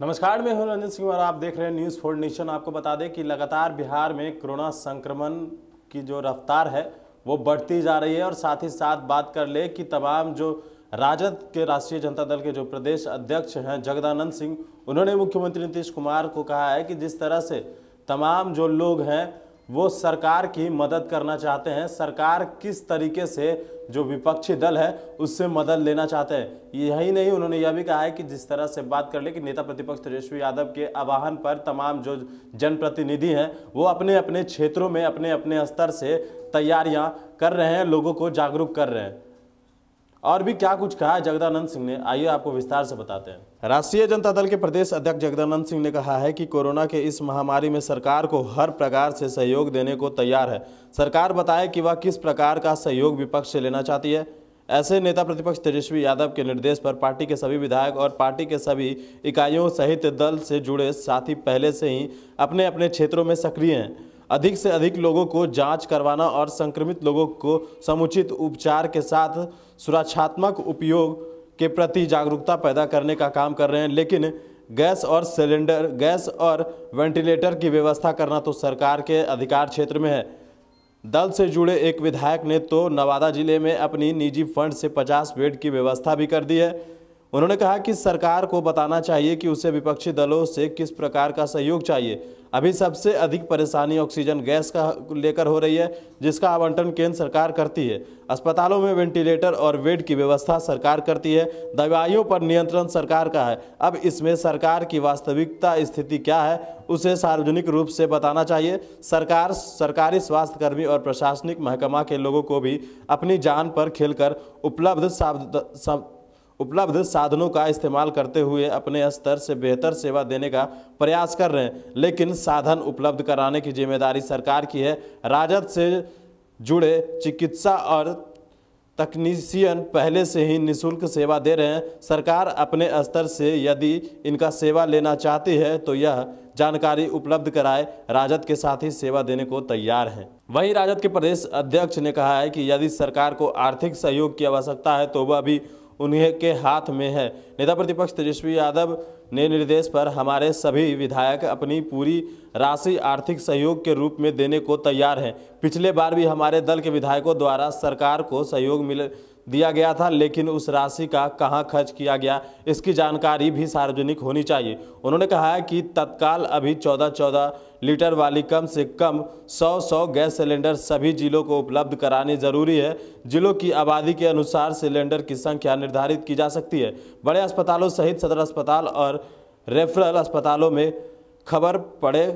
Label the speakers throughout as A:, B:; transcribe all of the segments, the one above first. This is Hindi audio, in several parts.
A: नमस्कार मैं हूं रंजन सिंह और आप देख रहे हैं न्यूज़ फोर नेशन आपको बता दें कि लगातार बिहार में कोरोना संक्रमण की जो रफ्तार है वो बढ़ती जा रही है और साथ ही साथ बात कर ले कि तमाम जो राजद के राष्ट्रीय जनता दल के जो प्रदेश अध्यक्ष हैं जगदानंद सिंह उन्होंने मुख्यमंत्री नीतीश कुमार को कहा है कि जिस तरह से तमाम जो लोग हैं वो सरकार की मदद करना चाहते हैं सरकार किस तरीके से जो विपक्षी दल है उससे मदद लेना चाहते हैं यही नहीं उन्होंने यह भी कहा है कि जिस तरह से बात कर ले कि नेता प्रतिपक्ष तेजस्वी यादव के आवाहन पर तमाम जो जनप्रतिनिधि हैं वो अपने अपने क्षेत्रों में अपने अपने स्तर से तैयारियां कर रहे हैं लोगों को जागरूक कर रहे हैं और भी क्या कुछ कहा जगदानंद सिंह ने आइए आपको विस्तार से बताते हैं राष्ट्रीय जनता दल के प्रदेश अध्यक्ष जगदानंद सिंह ने कहा है कि कोरोना के इस महामारी में सरकार को हर प्रकार से सहयोग देने को तैयार है सरकार बताए कि वह किस प्रकार का सहयोग विपक्ष से लेना चाहती है ऐसे नेता प्रतिपक्ष तेजस्वी यादव के निर्देश पर पार्टी के सभी विधायक और पार्टी के सभी इकाइयों सहित दल से जुड़े साथी पहले से ही अपने अपने क्षेत्रों में सक्रिय हैं अधिक से अधिक लोगों को जांच करवाना और संक्रमित लोगों को समुचित उपचार के साथ सुरक्षात्मक उपयोग के प्रति जागरूकता पैदा करने का काम कर रहे हैं लेकिन गैस और सिलेंडर गैस और वेंटिलेटर की व्यवस्था करना तो सरकार के अधिकार क्षेत्र में है दल से जुड़े एक विधायक ने तो नवादा जिले में अपनी निजी फंड से 50 बेड की व्यवस्था भी कर दी है उन्होंने कहा कि सरकार को बताना चाहिए कि उसे विपक्षी दलों से किस प्रकार का सहयोग चाहिए अभी सबसे अधिक परेशानी ऑक्सीजन गैस का लेकर हो रही है जिसका आवंटन केंद्र सरकार करती है अस्पतालों में वेंटिलेटर और बेड की व्यवस्था सरकार करती है दवाइयों पर नियंत्रण सरकार का है अब इसमें सरकार की वास्तविकता स्थिति क्या है उसे सार्वजनिक रूप से बताना चाहिए सरकार सरकारी स्वास्थ्यकर्मी और प्रशासनिक महकमा के लोगों को भी अपनी जान पर खेलकर उपलब्ध उपलब्ध साधनों का इस्तेमाल करते हुए अपने स्तर से बेहतर सेवा देने का प्रयास कर रहे हैं लेकिन साधन उपलब्ध कराने की जिम्मेदारी सरकार की है राजद से जुड़े चिकित्सा और तकनीशियन पहले से ही निशुल्क सेवा दे रहे हैं सरकार अपने स्तर से यदि इनका सेवा लेना चाहती है तो यह जानकारी उपलब्ध कराए राजद के साथ ही सेवा देने को तैयार हैं वहीं राजद के प्रदेश अध्यक्ष ने कहा है कि यदि सरकार को आर्थिक सहयोग की आवश्यकता है तो वह भी उन्हीं के हाथ में है नेता प्रतिपक्ष तेजस्वी यादव ने निर्देश पर हमारे सभी विधायक अपनी पूरी राशि आर्थिक सहयोग के रूप में देने को तैयार हैं पिछले बार भी हमारे दल के विधायकों द्वारा सरकार को सहयोग मिल दिया गया था लेकिन उस राशि का कहां खर्च किया गया इसकी जानकारी भी सार्वजनिक होनी चाहिए उन्होंने कहा है कि तत्काल अभी चौदह चौदह लीटर वाली कम से कम सौ सौ गैस सिलेंडर सभी जिलों को उपलब्ध कराने जरूरी है जिलों की आबादी के अनुसार सिलेंडर की संख्या निर्धारित की जा सकती है बड़े अस्पतालों सहित सदर अस्पताल और रेफरल अस्पतालों में खबर पड़े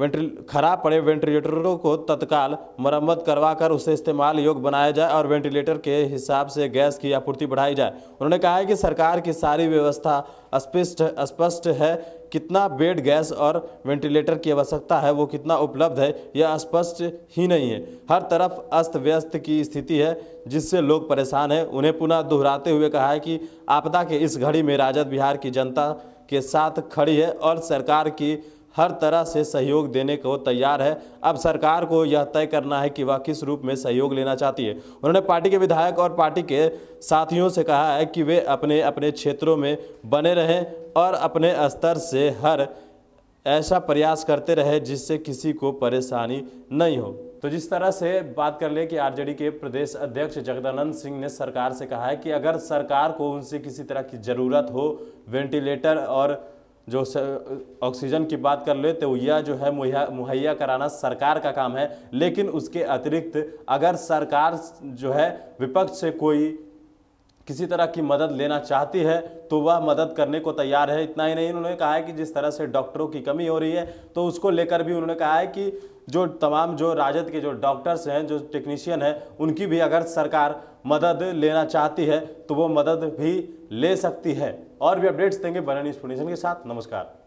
A: वेंटिल खराब पड़े वेंटिलेटरों को तत्काल मरम्मत करवाकर उसे इस्तेमाल योग्य बनाया जाए और वेंटिलेटर के हिसाब से गैस की आपूर्ति बढ़ाई जाए उन्होंने कहा है कि सरकार की सारी व्यवस्था स्पष्ट स्पष्ट है कितना बेड गैस और वेंटिलेटर की आवश्यकता है वो कितना उपलब्ध है यह स्पष्ट ही नहीं है हर तरफ अस्त व्यस्त की स्थिति है जिससे लोग परेशान हैं उन्हें पुनः दोहराते हुए कहा है कि आपदा के इस घड़ी में राजद बिहार की जनता के साथ खड़ी है और सरकार की हर तरह से सहयोग देने को तैयार है अब सरकार को यह तय करना है कि वह किस रूप में सहयोग लेना चाहती है उन्होंने पार्टी के विधायक और पार्टी के साथियों से कहा है कि वे अपने अपने क्षेत्रों में बने रहें और अपने स्तर से हर ऐसा प्रयास करते रहे जिससे किसी को परेशानी नहीं हो तो जिस तरह से बात कर ले कि आरजेडी के प्रदेश अध्यक्ष जगदानंद सिंह ने सरकार से कहा है कि अगर सरकार को उनसे किसी तरह की ज़रूरत हो वेंटिलेटर और जो ऑक्सीजन की बात कर ले तो यह जो है मुहैया कराना सरकार का काम है लेकिन उसके अतिरिक्त अगर सरकार जो है विपक्ष से कोई किसी तरह की मदद लेना चाहती है तो वह मदद करने को तैयार है इतना ही नहीं उन्होंने कहा है कि जिस तरह से डॉक्टरों की कमी हो रही है तो उसको लेकर भी उन्होंने कहा है कि जो तमाम जो राजद के जो डॉक्टर्स हैं जो टेक्नीशियन हैं उनकी भी अगर सरकार मदद लेना चाहती है तो वो मदद भी ले सकती है और भी अपडेट्स देंगे बना न्यूज फोनेशन के साथ नमस्कार